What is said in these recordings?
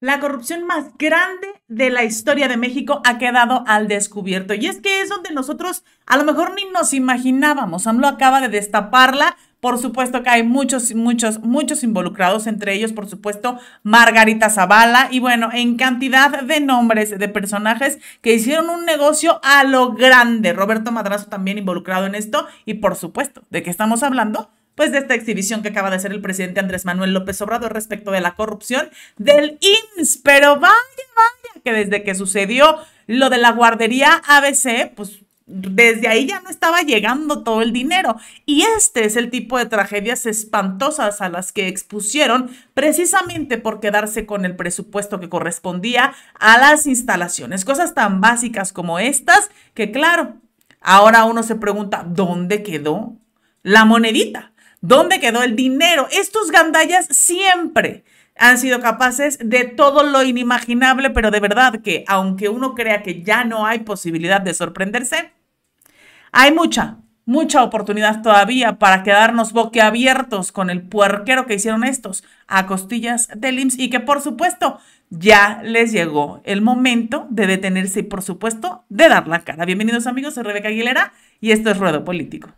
La corrupción más grande de la historia de México ha quedado al descubierto. Y es que es donde nosotros a lo mejor ni nos imaginábamos. AMLO acaba de destaparla. Por supuesto que hay muchos, muchos, muchos involucrados, entre ellos, por supuesto, Margarita Zavala. Y bueno, en cantidad de nombres de personajes que hicieron un negocio a lo grande. Roberto Madrazo también involucrado en esto. Y por supuesto, ¿de qué estamos hablando? pues de esta exhibición que acaba de hacer el presidente Andrés Manuel López Obrador respecto de la corrupción del ins Pero vaya, vaya, que desde que sucedió lo de la guardería ABC, pues desde ahí ya no estaba llegando todo el dinero. Y este es el tipo de tragedias espantosas a las que expusieron precisamente por quedarse con el presupuesto que correspondía a las instalaciones. Cosas tan básicas como estas que claro, ahora uno se pregunta, ¿dónde quedó la monedita? ¿Dónde quedó el dinero? Estos gandallas siempre han sido capaces de todo lo inimaginable, pero de verdad que aunque uno crea que ya no hay posibilidad de sorprenderse, hay mucha, mucha oportunidad todavía para quedarnos boquiabiertos con el puerquero que hicieron estos a costillas del IMSS y que por supuesto ya les llegó el momento de detenerse y por supuesto de dar la cara. Bienvenidos amigos, soy Rebeca Aguilera y esto es Ruedo Político.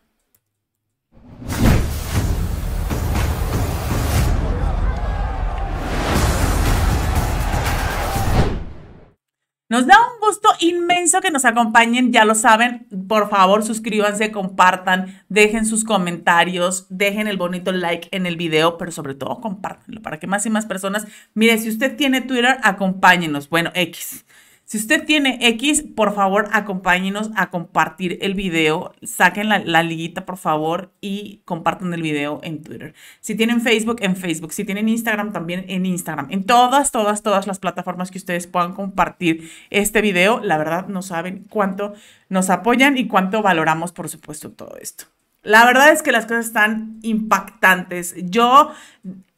Nos da un gusto inmenso que nos acompañen, ya lo saben, por favor suscríbanse, compartan, dejen sus comentarios, dejen el bonito like en el video, pero sobre todo compártanlo para que más y más personas, mire, si usted tiene Twitter, acompáñenos, bueno, X, si usted tiene X, por favor, acompáñenos a compartir el video. Saquen la, la, liguita, por favor, y compartan el video en Twitter. Si tienen Facebook, en Facebook. Si tienen Instagram, también en Instagram. En todas, todas, todas las plataformas que ustedes puedan compartir este video. La verdad, no saben cuánto nos apoyan y cuánto valoramos, por supuesto, todo esto. La verdad es que las cosas están impactantes. Yo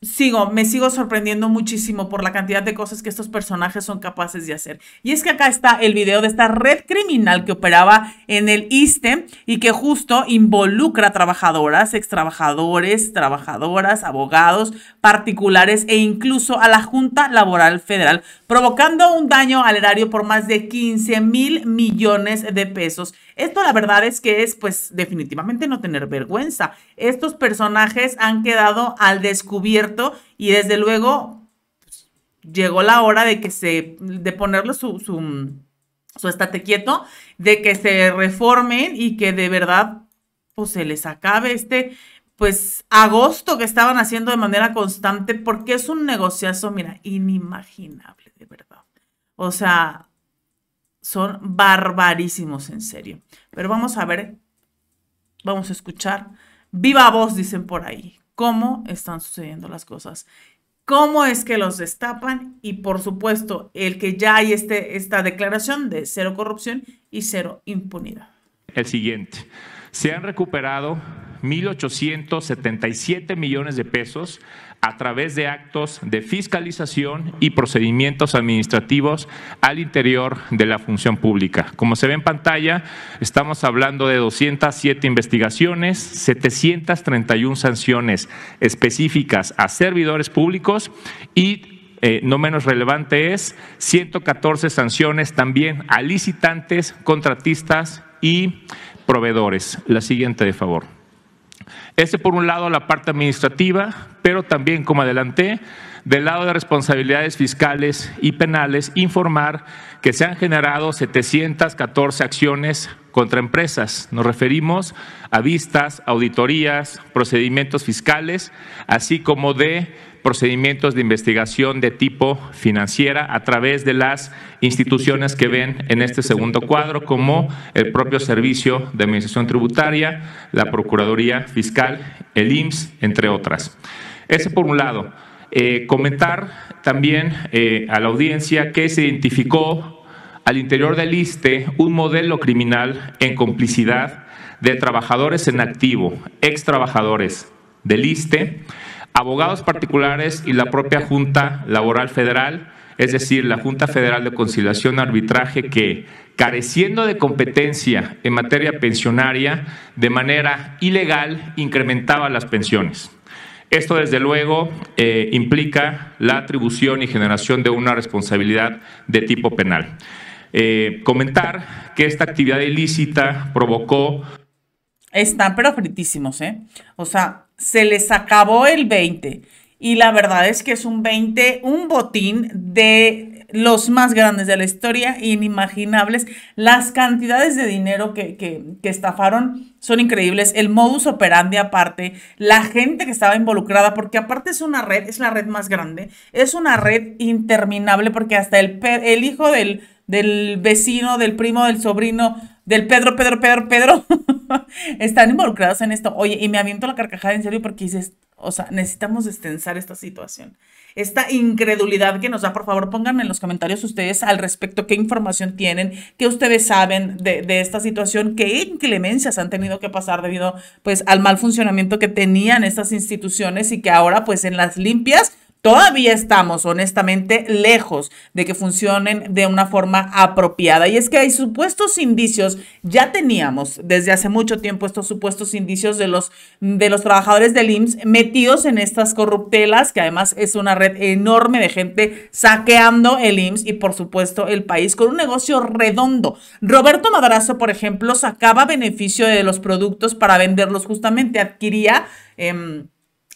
sigo, me sigo sorprendiendo muchísimo por la cantidad de cosas que estos personajes son capaces de hacer. Y es que acá está el video de esta red criminal que operaba en el ISTE y que justo involucra trabajadoras, extrabajadores, trabajadoras, abogados, particulares e incluso a la Junta Laboral Federal, provocando un daño al erario por más de 15 mil millones de pesos. Esto la verdad es que es pues definitivamente no tener vergüenza. Estos personajes han quedado al descubierto y desde luego pues, llegó la hora de que se, de ponerle su, su, su estate quieto, de que se reformen y que de verdad, pues se les acabe este, pues agosto que estaban haciendo de manera constante, porque es un negociazo, mira, inimaginable, de verdad. O sea, son barbarísimos, en serio. Pero vamos a ver, vamos a escuchar. Viva voz, dicen por ahí cómo están sucediendo las cosas, cómo es que los destapan y por supuesto el que ya hay este, esta declaración de cero corrupción y cero impunidad. El siguiente, se han recuperado 1.877 millones de pesos a través de actos de fiscalización y procedimientos administrativos al interior de la función pública. Como se ve en pantalla, estamos hablando de 207 investigaciones, 731 sanciones específicas a servidores públicos y eh, no menos relevante es 114 sanciones también a licitantes, contratistas y proveedores. La siguiente, de favor. Este por un lado la parte administrativa, pero también, como adelanté, del lado de responsabilidades fiscales y penales, informar que se han generado 714 acciones contra empresas. Nos referimos a vistas, auditorías, procedimientos fiscales, así como de procedimientos de investigación de tipo financiera a través de las instituciones que ven en este segundo cuadro, como el propio Servicio de Administración Tributaria, la Procuraduría Fiscal, el IMSS, entre otras. Ese por un lado. Eh, comentar también eh, a la audiencia que se identificó al interior del ISTE un modelo criminal en complicidad de trabajadores en activo, ex trabajadores del ISTE, abogados particulares y la propia Junta Laboral Federal, es decir, la Junta Federal de Conciliación y Arbitraje que, careciendo de competencia en materia pensionaria, de manera ilegal incrementaba las pensiones. Esto, desde luego, eh, implica la atribución y generación de una responsabilidad de tipo penal. Eh, comentar que esta actividad ilícita provocó están pero fritísimos, ¿eh? O sea, se les acabó el 20 y la verdad es que es un 20, un botín de los más grandes de la historia, inimaginables. Las cantidades de dinero que, que, estafaron son increíbles. El modus operandi aparte, la gente que estaba involucrada, porque aparte es una red, es la red más grande, es una red interminable porque hasta el, el hijo del, del vecino, del primo, del sobrino, del Pedro, Pedro, Pedro, Pedro, están involucrados en esto. Oye, y me aviento la carcajada en serio porque dices, o sea, necesitamos extensar esta situación. Esta incredulidad que nos da, por favor, pónganme en los comentarios ustedes al respecto qué información tienen, qué ustedes saben de, esta situación, qué inclemencias han tenido que pasar debido pues al mal funcionamiento que tenían estas instituciones y que ahora pues en las limpias todavía estamos honestamente lejos de que funcionen de una forma apropiada. Y es que hay supuestos indicios, ya teníamos desde hace mucho tiempo estos supuestos indicios de los, de los trabajadores del IMSS metidos en estas corruptelas, que además es una red enorme de gente saqueando el IMSS y por supuesto el país con un negocio redondo. Roberto Madrazo, por ejemplo, sacaba beneficio de los productos para venderlos justamente, adquiría... Em,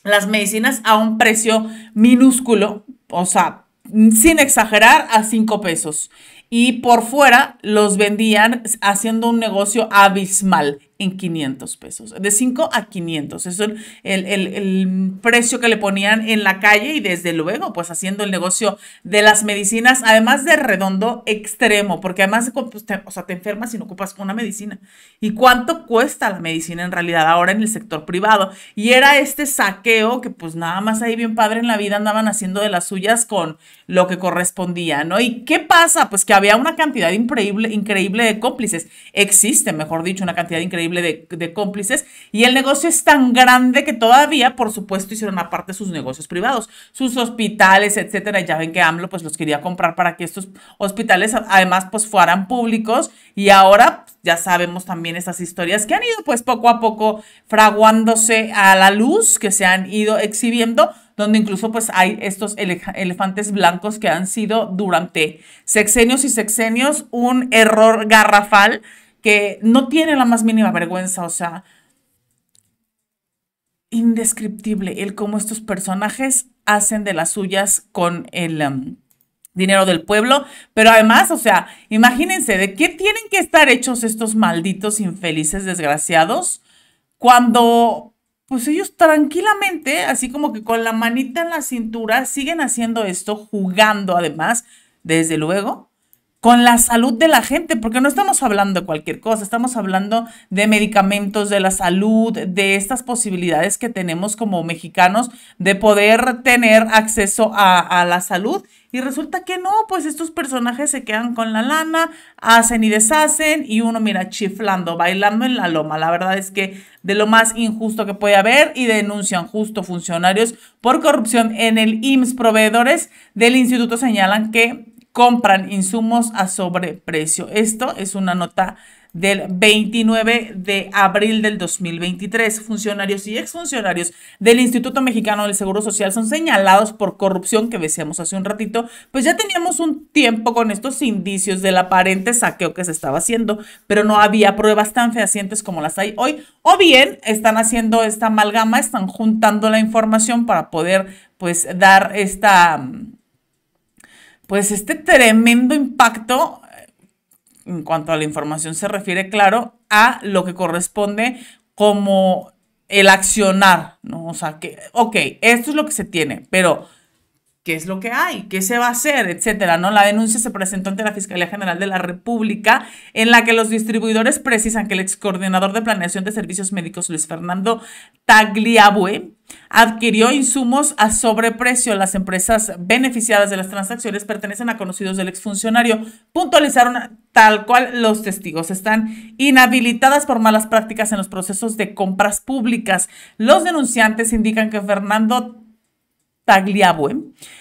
las medicinas a un precio minúsculo, o sea, sin exagerar, a 5 pesos. Y por fuera los vendían haciendo un negocio abismal. 500 pesos. De 5 a 500. Eso es el, precio que le ponían en la calle y desde luego, pues haciendo el negocio de las medicinas, además de redondo extremo, porque además, pues, te, o sea, te enfermas y no ocupas una medicina. ¿Y cuánto cuesta la medicina en realidad ahora en el sector privado? Y era este saqueo que pues nada más ahí bien padre en la vida andaban haciendo de las suyas con lo que correspondía, ¿no? ¿Y qué pasa? Pues que había una cantidad increíble, increíble de cómplices. Existe, mejor dicho, una cantidad increíble de, cómplices y el negocio es tan grande que todavía, por supuesto, hicieron aparte sus negocios privados, sus hospitales, etcétera. Ya ven que AMLO pues los quería comprar para que estos hospitales además pues fueran públicos y ahora ya sabemos también estas historias que han ido pues poco a poco fraguándose a la luz, que se han ido exhibiendo donde incluso pues hay estos elefantes blancos que han sido durante sexenios y sexenios un error garrafal que no tiene la más mínima vergüenza, o sea, indescriptible el cómo estos personajes hacen de las suyas con el um, dinero del pueblo, pero además, o sea, imagínense de qué tienen que estar hechos estos malditos infelices desgraciados cuando pues ellos tranquilamente, así como que con la manita en la cintura, siguen haciendo esto, jugando además, desde luego, con la salud de la gente, porque no estamos hablando de cualquier cosa, estamos hablando de medicamentos, de la salud, de estas posibilidades que tenemos como mexicanos de poder tener acceso a, la salud. Y resulta que no, pues estos personajes se quedan con la lana, hacen y deshacen y uno mira chiflando, bailando en la loma. La verdad es que de lo más injusto que puede haber y denuncian justo funcionarios por corrupción en el IMSS. Proveedores del instituto señalan que compran insumos a sobreprecio. Esto es una nota del 29 de abril del 2023. Funcionarios y exfuncionarios del Instituto Mexicano del Seguro Social son señalados por corrupción que decíamos hace un ratito, pues ya teníamos un tiempo con estos indicios del aparente saqueo que se estaba haciendo, pero no había pruebas tan fehacientes como las hay hoy, o bien están haciendo esta amalgama, están juntando la información para poder pues dar esta pues este tremendo impacto eh, en cuanto a la información se refiere, claro, a lo que corresponde como el accionar, ¿no? O sea, que, ok, esto es lo que se tiene, pero qué es lo que hay, qué se va a hacer, etcétera, ¿no? La denuncia se presentó ante la Fiscalía General de la República en la que los distribuidores precisan que el excoordinador de Planeación de Servicios Médicos Luis Fernando Tagliabue adquirió insumos a sobreprecio. Las empresas beneficiadas de las transacciones pertenecen a conocidos del exfuncionario. Puntualizaron tal cual los testigos. Están inhabilitadas por malas prácticas en los procesos de compras públicas. Los denunciantes indican que Fernando Tagliabue,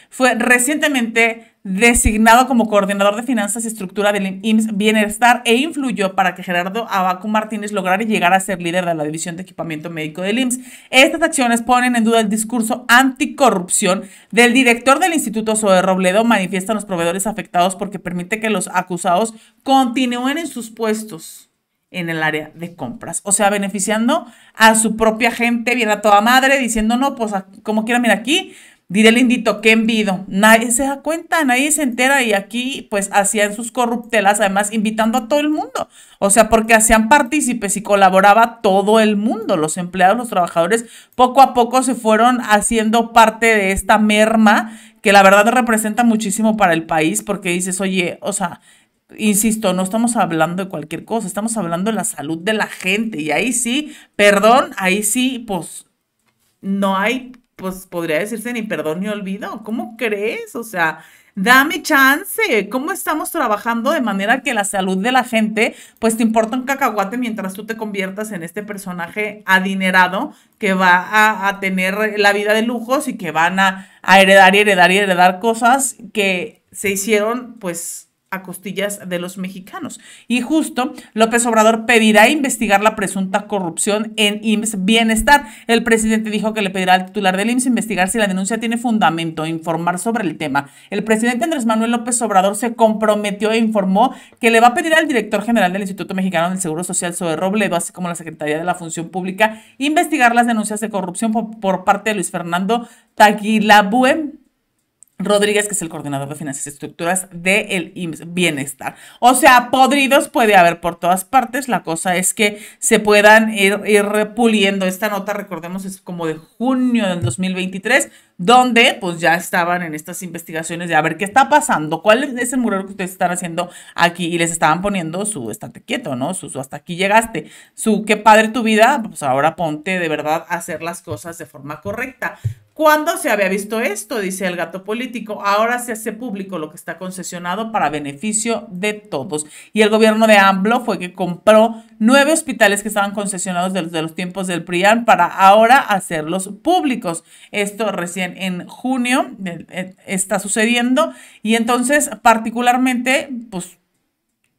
fue recientemente designado como coordinador de finanzas y estructura del IMSS Bienestar e influyó para que Gerardo Abaco Martínez lograra llegar a ser líder de la división de equipamiento médico del IMSS. Estas acciones ponen en duda el discurso anticorrupción del director del Instituto Soberrobledo, Robledo, manifiesta los proveedores afectados porque permite que los acusados continúen en sus puestos en el área de compras. O sea, beneficiando a su propia gente, bien a toda madre, diciendo, no, pues como quieran, mira aquí, diré lindito, qué envido. Nadie se da cuenta, nadie se entera y aquí pues hacían sus corruptelas, además invitando a todo el mundo. O sea, porque hacían partícipes y colaboraba todo el mundo. Los empleados, los trabajadores, poco a poco se fueron haciendo parte de esta merma que la verdad representa muchísimo para el país porque dices, oye, o sea, insisto, no estamos hablando de cualquier cosa, estamos hablando de la salud de la gente. Y ahí sí, perdón, ahí sí, pues no hay pues podría decirse ni perdón ni olvido. ¿Cómo crees? O sea, dame chance. ¿Cómo estamos trabajando de manera que la salud de la gente, pues te importa un cacahuate mientras tú te conviertas en este personaje adinerado que va a, tener la vida de lujos y que van a, a heredar y heredar y heredar cosas que se hicieron, pues a costillas de los mexicanos. Y justo, López Obrador pedirá investigar la presunta corrupción en IMSS Bienestar. El presidente dijo que le pedirá al titular del IMSS investigar si la denuncia tiene fundamento, e informar sobre el tema. El presidente Andrés Manuel López Obrador se comprometió e informó que le va a pedir al director general del Instituto Mexicano del Seguro Social, sobre Robledo, así como la Secretaría de la Función Pública, investigar las denuncias de corrupción por, parte de Luis Fernando Taguilabue Rodríguez, que es el coordinador de finanzas y estructuras del imss bienestar. O sea, podridos puede haber por todas partes. La cosa es que se puedan ir, repuliendo. Esta nota, recordemos, es como de junio del 2023, donde pues ya estaban en estas investigaciones de a ver qué está pasando, cuál es el murero que ustedes están haciendo aquí y les estaban poniendo su estante quieto, ¿no? su hasta aquí llegaste, su qué padre tu vida, pues ahora ponte de verdad a hacer las cosas de forma correcta. ¿Cuándo se había visto esto? Dice el gato político. Ahora se hace público lo que está concesionado para beneficio de todos. Y el gobierno de AMBLO fue que compró nueve hospitales que estaban concesionados desde los tiempos del PRIAM para ahora hacerlos públicos. Esto recién en junio eh, eh, está sucediendo. Y entonces, particularmente, pues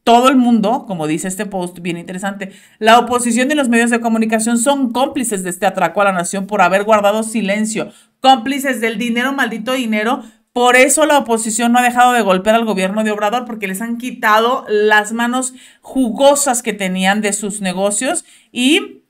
todo el mundo, como dice este post bien interesante, la oposición y los medios de comunicación son cómplices de este atraco a la nación por haber guardado silencio, cómplices del dinero, maldito dinero. Por eso la oposición no ha dejado de golpear al gobierno de Obrador porque les han quitado las manos jugosas que tenían de sus negocios y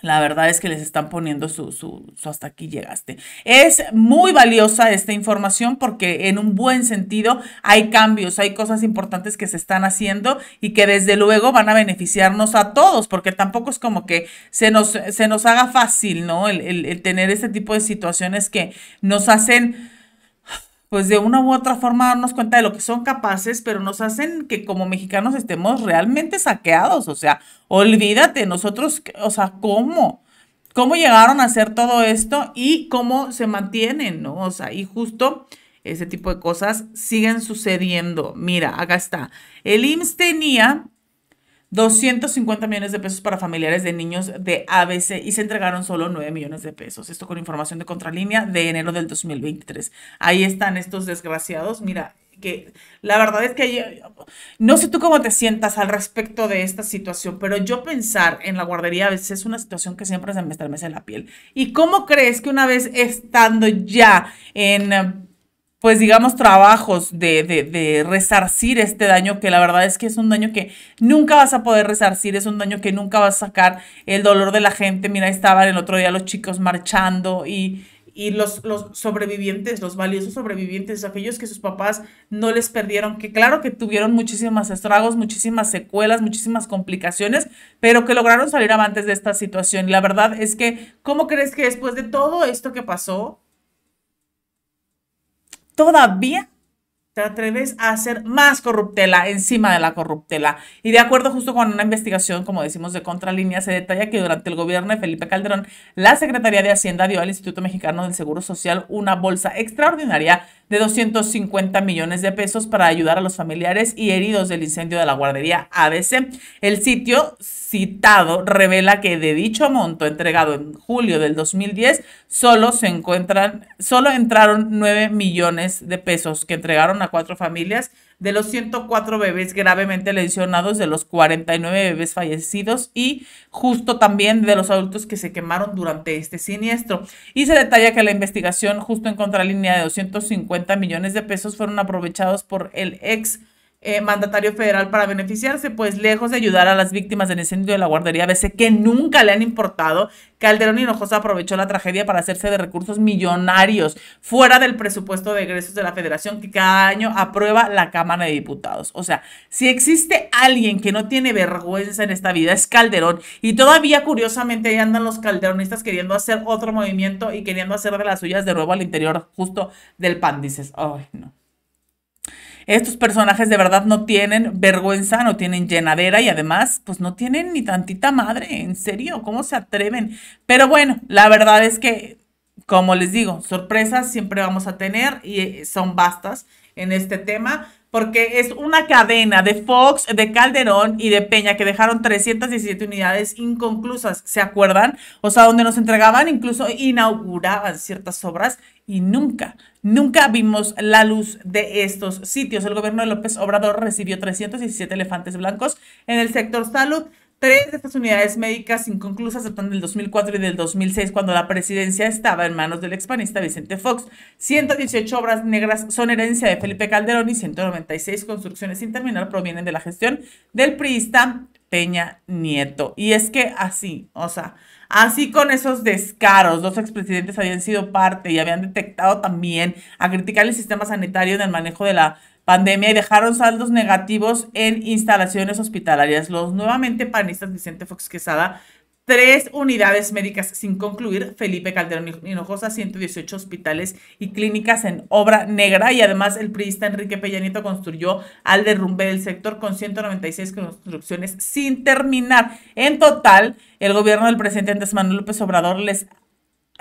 la verdad es que les están poniendo su, su, hasta aquí llegaste. Es muy valiosa esta información porque en un buen sentido hay cambios, hay cosas importantes que se están haciendo y que desde luego van a beneficiarnos a todos porque tampoco es como que se nos, se nos haga fácil, ¿no? el tener este tipo de situaciones que nos hacen pues de una u otra forma darnos cuenta de lo que son capaces, pero nos hacen que como mexicanos estemos realmente saqueados, o sea, olvídate, nosotros, o sea, ¿cómo? ¿Cómo llegaron a hacer todo esto y cómo se mantienen, no? O sea, y justo ese tipo de cosas siguen sucediendo. Mira, acá está. El IMSS tenía 250 millones de pesos para familiares de niños de ABC y se entregaron solo 9 millones de pesos. Esto con información de Contralínea de enero del 2023. Ahí están estos desgraciados. Mira, que la verdad es que no sé tú cómo te sientas al respecto de esta situación, pero yo pensar en la guardería a veces es una situación que siempre se me estremece en la piel. ¿Y cómo crees que una vez estando ya en pues digamos, trabajos de, de, de, resarcir este daño, que la verdad es que es un daño que nunca vas a poder resarcir, es un daño que nunca vas a sacar el dolor de la gente. Mira, estaban el otro día los chicos marchando y, y los, los sobrevivientes, los valiosos sobrevivientes, aquellos que sus papás no les perdieron, que claro que tuvieron muchísimos estragos, muchísimas secuelas, muchísimas complicaciones, pero que lograron salir amantes de esta situación. Y la verdad es que, ¿cómo crees que después de todo esto que pasó, todavía te atreves a hacer más corruptela encima de la corruptela. Y de acuerdo justo con una investigación, como decimos, de Contralínea, se detalla que durante el gobierno de Felipe Calderón, la Secretaría de Hacienda dio al Instituto Mexicano del Seguro Social una bolsa extraordinaria de 250 millones de pesos para ayudar a los familiares y heridos del incendio de la guardería ABC. El sitio citado revela que de dicho monto entregado en julio del 2010, solo se encuentran, solo entraron 9 millones de pesos que entregaron a cuatro familias de los 104 bebés gravemente lesionados, de los 49 bebés fallecidos y justo también de los adultos que se quemaron durante este siniestro. Y se detalla que la investigación justo en contralínea de 250 millones de pesos fueron aprovechados por el ex eh, mandatario federal para beneficiarse, pues lejos de ayudar a las víctimas del incendio de la guardería veces que nunca le han importado, Calderón Hinojosa aprovechó la tragedia para hacerse de recursos millonarios fuera del presupuesto de egresos de la federación que cada año aprueba la Cámara de Diputados. O sea, si existe alguien que no tiene vergüenza en esta vida es Calderón y todavía curiosamente ahí andan los calderonistas queriendo hacer otro movimiento y queriendo hacer de las suyas de nuevo al interior justo del pan, dices, ay no. Estos personajes de verdad no tienen vergüenza, no tienen llenadera y además pues no tienen ni tantita madre, en serio, ¿cómo se atreven? Pero bueno, la verdad es que, como les digo, sorpresas siempre vamos a tener y eh, son bastas en este tema porque es una cadena de Fox, de Calderón y de Peña que dejaron 317 unidades inconclusas, ¿se acuerdan? O sea, donde nos entregaban, incluso inauguraban ciertas obras y nunca, nunca vimos la luz de estos sitios. El gobierno de López Obrador recibió 317 elefantes blancos en el sector salud. Tres de estas unidades médicas inconclusas datan del 2004 y del 2006, cuando la presidencia estaba en manos del expanista Vicente Fox. 118 obras negras son herencia de Felipe Calderón y 196 construcciones sin terminar provienen de la gestión del priista Peña Nieto. Y es que así, o sea, así con esos descaros, los expresidentes habían sido parte y habían detectado también a criticar el sistema sanitario en el manejo de la pandemia y dejaron saldos negativos en instalaciones hospitalarias. Los nuevamente panistas Vicente Fox Quesada, tres unidades médicas sin concluir, Felipe Calderón Hinojosa, 118 hospitales y clínicas en obra negra y además el priista Enrique Pellanito construyó al derrumbe del sector con 196 construcciones sin terminar. En total, el gobierno del presidente Andrés Manuel López Obrador les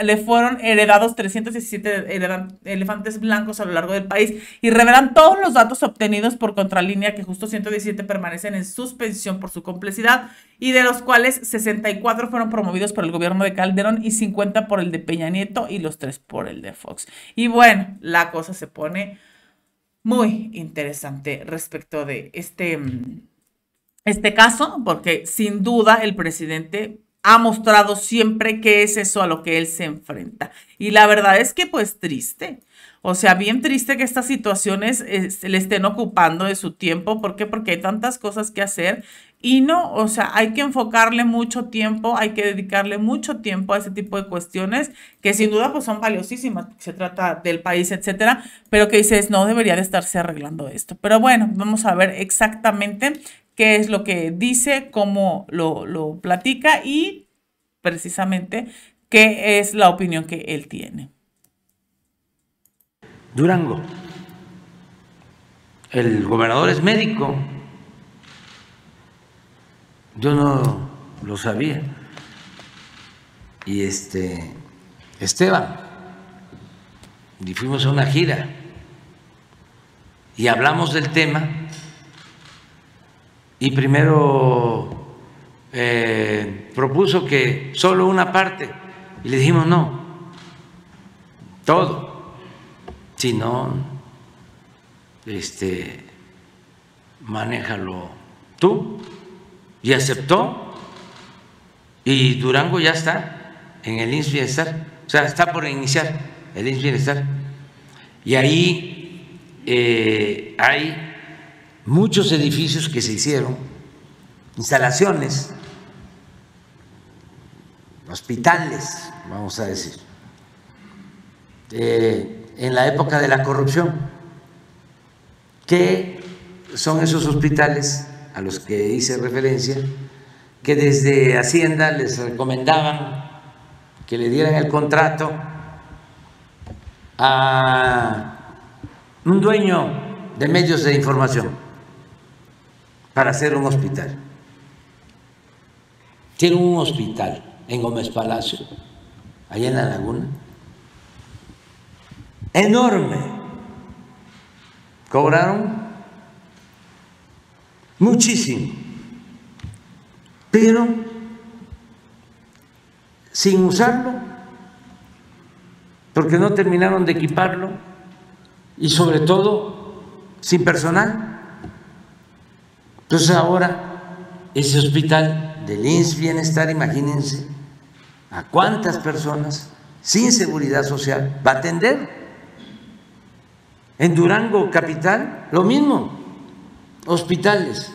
le fueron heredados 317 elefantes blancos a lo largo del país y revelan todos los datos obtenidos por Contralínea, que justo 117 permanecen en suspensión por su complejidad y de los cuales 64 fueron promovidos por el gobierno de Calderón y 50 por el de Peña Nieto y los 3 por el de Fox. Y bueno, la cosa se pone muy interesante respecto de este, este caso, porque sin duda el presidente ha mostrado siempre que es eso a lo que él se enfrenta. Y la verdad es que pues triste. O sea, bien triste que estas situaciones le estén ocupando de su tiempo. ¿Por qué? Porque hay tantas cosas que hacer y no, o sea, hay que enfocarle mucho tiempo, hay que dedicarle mucho tiempo a ese tipo de cuestiones que sin duda pues son valiosísimas, se trata del país, etcétera, pero que dices, no debería de estarse arreglando esto. Pero bueno, vamos a ver exactamente qué es lo que dice, cómo lo, platica y precisamente qué es la opinión que él tiene. Durango, el gobernador es médico. Yo no lo sabía. Y este, Esteban, y fuimos a una gira y hablamos del tema y primero eh, propuso que solo una parte y le dijimos no, todo, si no, este, manéjalo tú y aceptó y Durango ya está en el INS Bienestar, o sea, está por iniciar el INS Bienestar y ahí eh, hay muchos edificios que se hicieron, instalaciones, hospitales, vamos a decir, eh, en la época de la corrupción, que son esos hospitales a los que hice referencia, que desde Hacienda les recomendaban que le dieran el contrato a un dueño de medios de información para hacer un hospital. Quiero un hospital en Gómez Palacio, allá en la laguna. Enorme. Cobraron muchísimo, pero sin usarlo, porque no terminaron de equiparlo y sobre todo sin personal. Entonces ahora ese hospital de INS Bienestar, imagínense a cuántas personas sin seguridad social va a atender. En Durango, capital, lo mismo, hospitales.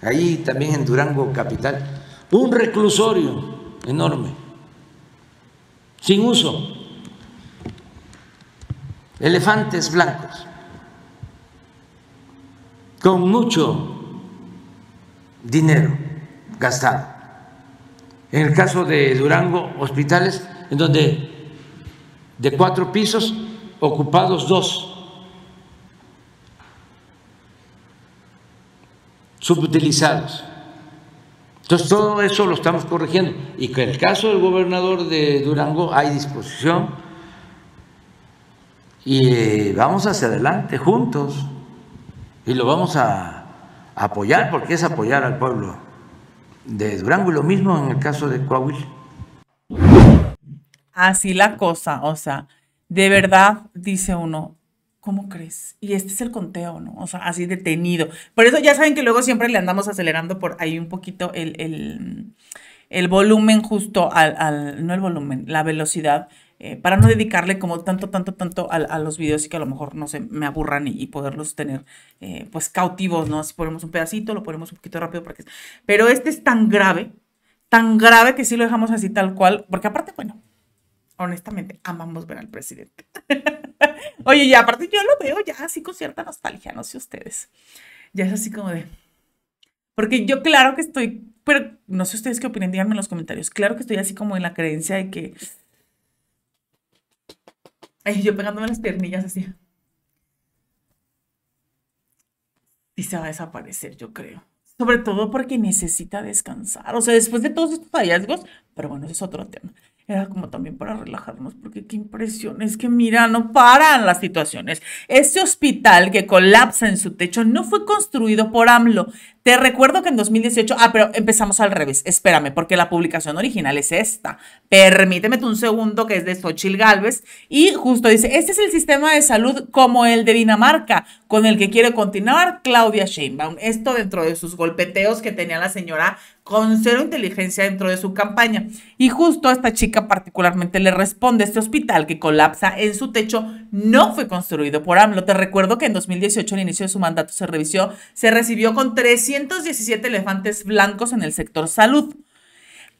Ahí también en Durango, capital, un reclusorio enorme, sin uso, elefantes blancos con mucho dinero gastado. En el caso de Durango, hospitales en donde de cuatro pisos, ocupados dos. subutilizados. Entonces todo eso lo estamos corrigiendo. Y que en el caso del gobernador de Durango hay disposición y eh, vamos hacia adelante juntos y lo vamos a apoyar porque es apoyar al pueblo de Durango y lo mismo en el caso de Coahuila. Así la cosa, o sea, de verdad dice uno, ¿cómo crees? Y este es el conteo, ¿no? O sea, así detenido. Por eso ya saben que luego siempre le andamos acelerando por ahí un poquito el, volumen justo al, al, no el volumen, la velocidad eh, para no dedicarle como tanto, tanto, tanto a, los videos y que a lo mejor, no sé, me aburran y, poderlos tener eh, pues cautivos, ¿no? Si ponemos un pedacito, lo ponemos un poquito rápido, porque... pero este es tan grave, tan grave que sí lo dejamos así tal cual, porque aparte, bueno, honestamente, amamos ver al presidente. Oye, y aparte yo lo veo ya así con cierta nostalgia, no sé ustedes. Ya es así como de... Porque yo claro que estoy, pero no sé ustedes qué opinan, díganme en los comentarios. Claro que estoy así como en la creencia de que Ay, yo pegándome las piernillas así. Y se va a desaparecer, yo creo. Sobre todo porque necesita descansar. O sea, después de todos estos hallazgos, pero bueno, eso es otro tema. Era como también para relajarnos, porque qué impresión, es que mira, no paran las situaciones. Este hospital que colapsa en su techo no fue construido por AMLO. Te recuerdo que en 2018, ah, pero empezamos al revés, espérame, porque la publicación original es esta. Permíteme un segundo, que es de Xochil Galvez, y justo dice, este es el sistema de salud como el de Dinamarca, con el que quiere continuar Claudia Sheinbaum. Esto dentro de sus golpeteos que tenía la señora con cero inteligencia dentro de su campaña. Y justo a esta chica particularmente le responde, este hospital que colapsa en su techo no fue construido por AMLO. Te recuerdo que en 2018, al inicio de su mandato, se revisó, se recibió con 317 elefantes blancos en el sector salud.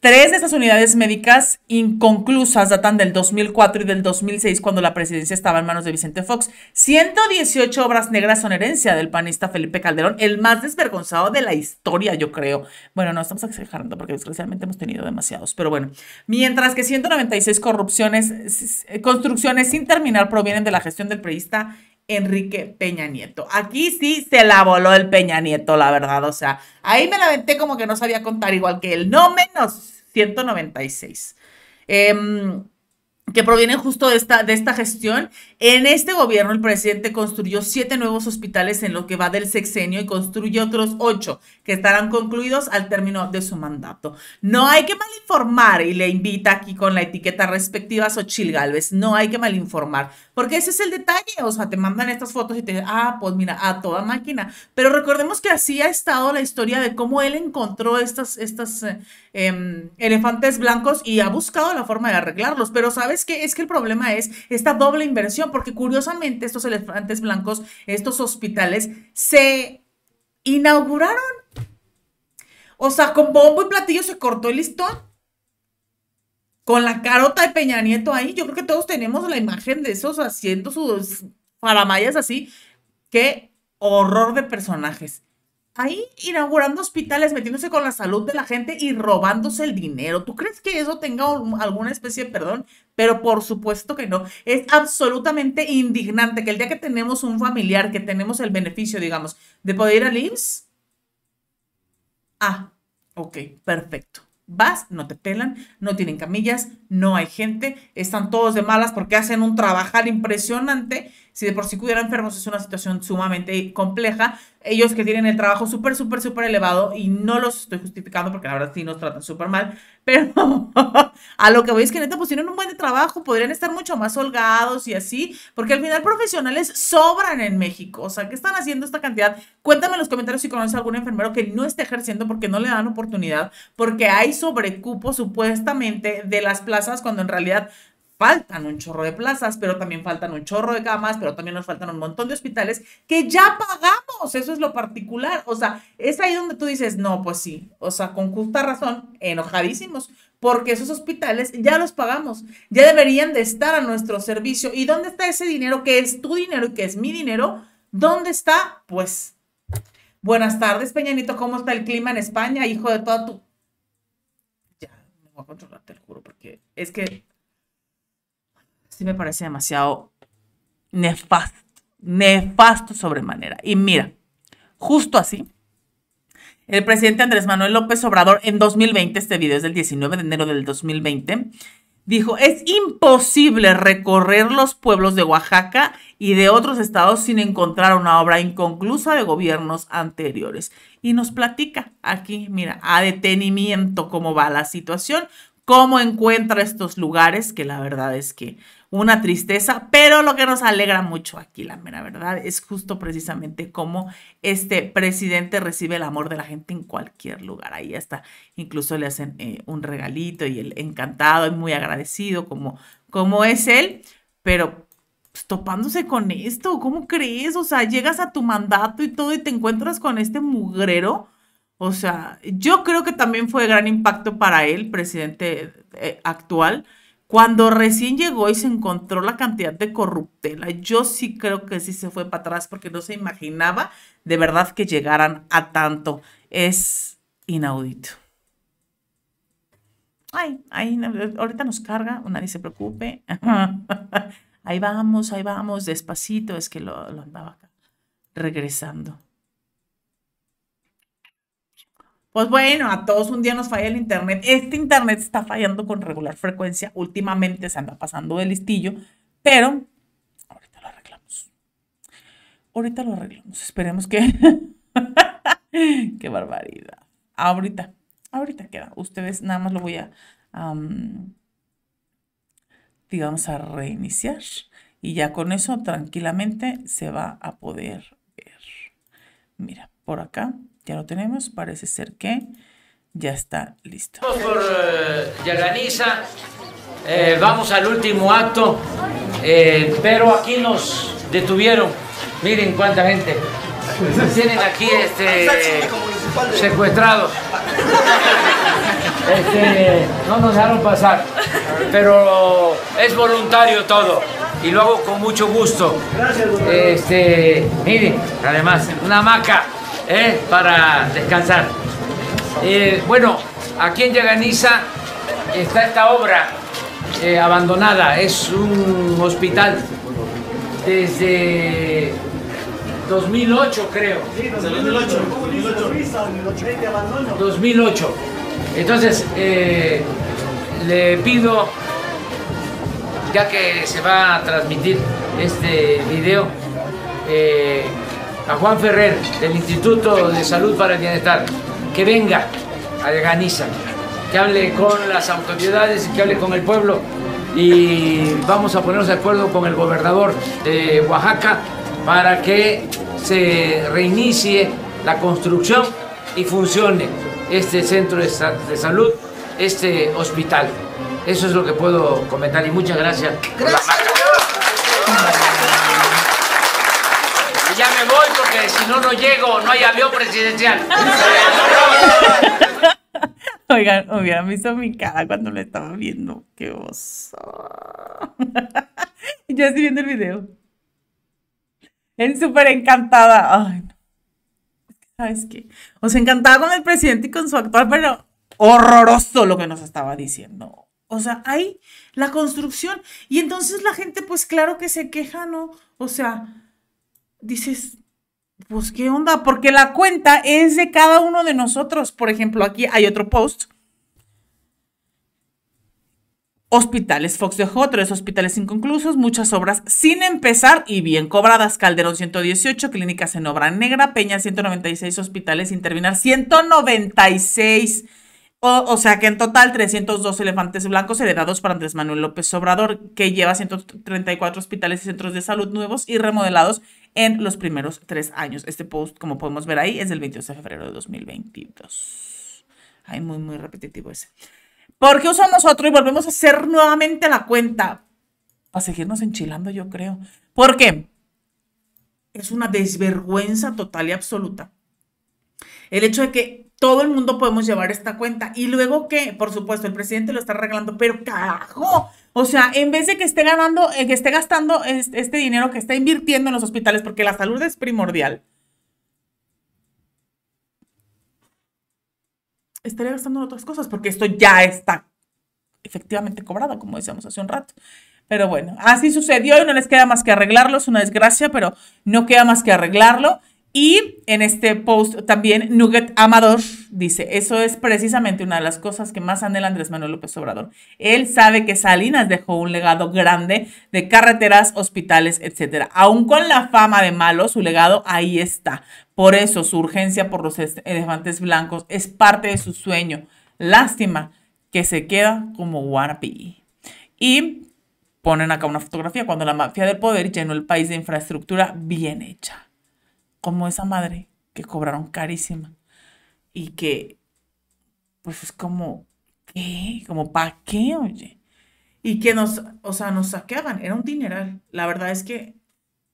Tres de esas unidades médicas inconclusas datan del 2004 y del 2006 cuando la presidencia estaba en manos de Vicente Fox. 118 obras negras son herencia del panista Felipe Calderón, el más desvergonzado de la historia, yo creo. Bueno, no estamos exagerando porque desgraciadamente hemos tenido demasiados, pero bueno. Mientras que 196 corrupciones, eh, construcciones sin terminar provienen de la gestión del periodista Enrique Peña Nieto. Aquí sí se la voló el Peña Nieto, la verdad. O sea, ahí me la venté como que no sabía contar igual que él. No menos 196. Em, que provienen justo de esta, de esta gestión en este gobierno, el presidente construyó siete nuevos hospitales en lo que va del sexenio y construye otros ocho que estarán concluidos al término de su mandato. No hay que malinformar, y le invita aquí con la etiqueta respectiva a Gálvez, no hay que malinformar, porque ese es el detalle. O sea, te mandan estas fotos y te dicen, ah, pues mira, a toda máquina. Pero recordemos que así ha estado la historia de cómo él encontró estas, estas eh, em, elefantes blancos y ha buscado la forma de arreglarlos. Pero ¿sabes qué? Es que el problema es esta doble inversión porque curiosamente estos elefantes blancos, estos hospitales, se inauguraron. O sea, con bombo y platillo se cortó el listón. Con la carota de Peña Nieto ahí. Yo creo que todos tenemos la imagen de esos haciendo sus faramayas así. Qué horror de personajes ahí inaugurando hospitales, metiéndose con la salud de la gente y robándose el dinero. ¿Tú crees que eso tenga alguna especie de perdón? Pero por supuesto que no. Es absolutamente indignante que el día que tenemos un familiar, que tenemos el beneficio, digamos, de poder ir al IMSS. Ah, ok, perfecto. Vas, no te pelan, no tienen camillas, no hay gente, están todos de malas porque hacen un trabajar impresionante. Si de por sí hubiera enfermos es una situación sumamente compleja, ellos que tienen el trabajo súper, súper, súper elevado y no los estoy justificando porque la verdad sí nos tratan súper mal, pero a lo que voy es que neta, pues tienen un buen trabajo, podrían estar mucho más holgados y así, porque al final profesionales sobran en México, o sea, ¿qué están haciendo esta cantidad? Cuéntame en los comentarios si conoces a algún enfermero que no esté ejerciendo porque no le dan oportunidad, porque hay sobrecupo supuestamente de las plazas cuando en realidad faltan un chorro de plazas, pero también faltan un chorro de camas, pero también nos faltan un montón de hospitales que ya pagamos, eso es lo particular, o sea, es ahí donde tú dices, no, pues sí, o sea, con justa razón, enojadísimos, porque esos hospitales ya los pagamos, ya deberían de estar a nuestro servicio. ¿Y dónde está ese dinero que es tu dinero y que es mi dinero? ¿Dónde está? Pues, buenas tardes, Peñanito, ¿cómo está el clima en España, hijo de toda tu... Ya, no voy a controlarte, te lo juro, porque es que sí me parece demasiado nefasto, nefasto sobremanera. Y mira, justo así, el presidente Andrés Manuel López Obrador en 2020, este video es del 19 de enero del 2020, dijo, es imposible recorrer los pueblos de Oaxaca y de otros estados sin encontrar una obra inconclusa de gobiernos anteriores. Y nos platica aquí, mira, a detenimiento cómo va la situación, cómo encuentra estos lugares, que la verdad es que una tristeza, pero lo que nos alegra mucho aquí, la mera verdad, es justo precisamente cómo este presidente recibe el amor de la gente en cualquier lugar. Ahí hasta incluso le hacen eh, un regalito y el encantado y muy agradecido como, como es él, pero pues, topándose con esto, ¿cómo crees? O sea, llegas a tu mandato y todo y te encuentras con este mugrero o sea, yo creo que también fue gran impacto para él, presidente eh, actual, cuando recién llegó y se encontró la cantidad de corruptela. Yo sí creo que sí se fue para atrás porque no se imaginaba de verdad que llegaran a tanto. Es inaudito. Ay, ahí ahorita nos carga, nadie se preocupe. ahí vamos, ahí vamos, despacito, es que lo, andaba regresando. Pues bueno, a todos un día nos falla el internet. Este internet está fallando con regular frecuencia. Últimamente se anda pasando de listillo, pero ahorita lo arreglamos. Ahorita lo arreglamos. Esperemos que... Qué barbaridad. Ahorita, ahorita queda. Ustedes nada más lo voy a... digamos a reiniciar y ya con eso tranquilamente se va a poder ver. Mira, por acá ya lo tenemos, parece ser que ya está listo. Vamos por eh, eh, vamos al último acto, eh, pero aquí nos detuvieron. Miren cuánta gente. Tienen aquí este secuestrados. Este, no nos dejaron pasar, pero es voluntario todo y lo hago con mucho gusto. Este, miren, además, una maca. Eh, para descansar. Eh, bueno, aquí en Yaganiza está esta obra eh, abandonada, es un hospital desde 2008 creo. Sí, 2008. 2008. 2008. Entonces, le pido, ya que se va a transmitir este video, a Juan Ferrer del Instituto de Salud para el Bienestar, que venga a Ganiza, que hable con las autoridades y que hable con el pueblo y vamos a ponernos de acuerdo con el gobernador de Oaxaca para que se reinicie la construcción y funcione este centro de, salud, este hospital. Eso es lo que puedo comentar y muchas gracias. Gracias. voy porque si no, no llego, no hay avión presidencial. Oigan, me visto mi cara cuando lo estaba viendo. ¡Qué oso! Yo estoy viendo el video. En súper encantada. Ay, ¿Sabes qué? O sea, encantada con el presidente y con su actual, pero horroroso lo que nos estaba diciendo. O sea, hay la construcción. Y entonces la gente, pues claro que se queja, ¿no? O sea, dices, pues qué onda, porque la cuenta es de cada uno de nosotros. Por ejemplo, aquí hay otro post. Hospitales Fox dejó tres hospitales inconclusos, muchas obras sin empezar y bien cobradas. Calderón 118, clínicas en obra negra, Peña 196, hospitales sin terminar 196. O, sea que en total 302 elefantes blancos heredados para Andrés Manuel López Obrador, que lleva 134 hospitales y centros de salud nuevos y remodelados en los primeros tres años. Este post, como podemos ver ahí, es del 22 de febrero de 2022. Ay, muy, muy repetitivo ese. ¿Por qué usamos otro y volvemos a hacer nuevamente la cuenta? Para seguirnos enchilando, yo creo. ¿Por qué? Es una desvergüenza total y absoluta. El hecho de que todo el mundo podemos llevar esta cuenta. Y luego que, por supuesto, el presidente lo está arreglando, pero carajo, o sea, en vez de que esté eh, gastando este, dinero que está invirtiendo en los hospitales, porque la salud es primordial, estaría gastando en otras cosas, porque esto ya está efectivamente cobrado, como decíamos hace un rato. Pero bueno, así sucedió y no les queda más que arreglarlo. Es una desgracia, pero no queda más que arreglarlo. Y en este post también Nugget Amador dice, eso es precisamente una de las cosas que más anhela Andrés Manuel López Obrador. Él sabe que Salinas dejó un legado grande de carreteras, hospitales, etc. Aún con la fama de malo, su legado ahí está. Por eso su urgencia por los elefantes blancos es parte de su sueño. Lástima que se queda como wannabe. Y ponen acá una fotografía cuando la mafia del poder llenó el país de infraestructura bien hecha como esa madre que cobraron carísima y que pues es como, ¿qué? Como, ¿para qué, oye? Y que nos, o sea, nos saqueaban, era un dineral. La verdad es que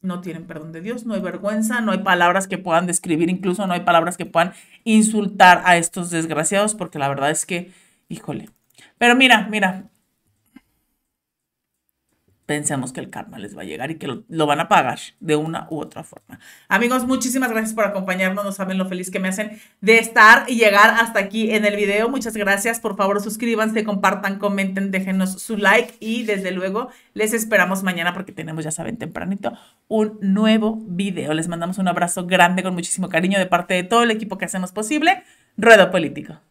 no tienen perdón de Dios, no hay vergüenza, no hay palabras que puedan describir, incluso no hay palabras que puedan insultar a estos desgraciados, porque la verdad es que, híjole. Pero mira, mira, pensemos que el karma les va a llegar y que lo, van a pagar de una u otra forma. Amigos, muchísimas gracias por acompañarnos. No saben lo feliz que me hacen de estar y llegar hasta aquí en el video. Muchas gracias. Por favor, suscríbanse, compartan, comenten, déjenos su like y desde luego les esperamos mañana porque tenemos, ya saben, tempranito un nuevo video. Les mandamos un abrazo grande con muchísimo cariño de parte de todo el equipo que hacemos posible. Ruedo Político.